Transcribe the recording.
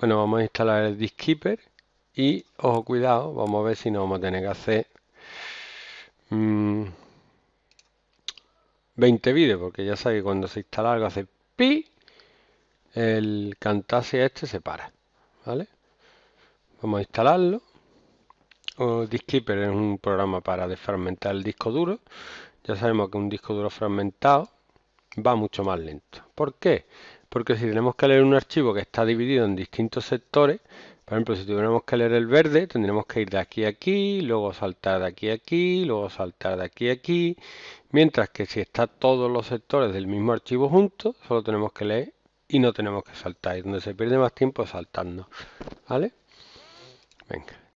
Bueno, vamos a instalar el Diskkeeper y, ojo, cuidado, vamos a ver si no vamos a tener que hacer 20 mm, vídeos, porque ya sabéis que cuando se instala algo hace pi, el Camtasia este se para, Vamos a instalarlo. Diskkeeper es un programa para desfragmentar el disco duro. Ya sabemos que un disco duro fragmentado va mucho más lento. ¿Por qué? Porque si tenemos que leer un archivo que está dividido en distintos sectores, por ejemplo, si tuviéramos que leer el verde, tendríamos que ir de aquí a aquí, luego saltar de aquí a aquí, luego saltar de aquí a aquí. Mientras que si está todos los sectores del mismo archivo juntos, solo tenemos que leer y no tenemos que saltar. Y donde se pierde más tiempo saltando. ¿Vale? Venga.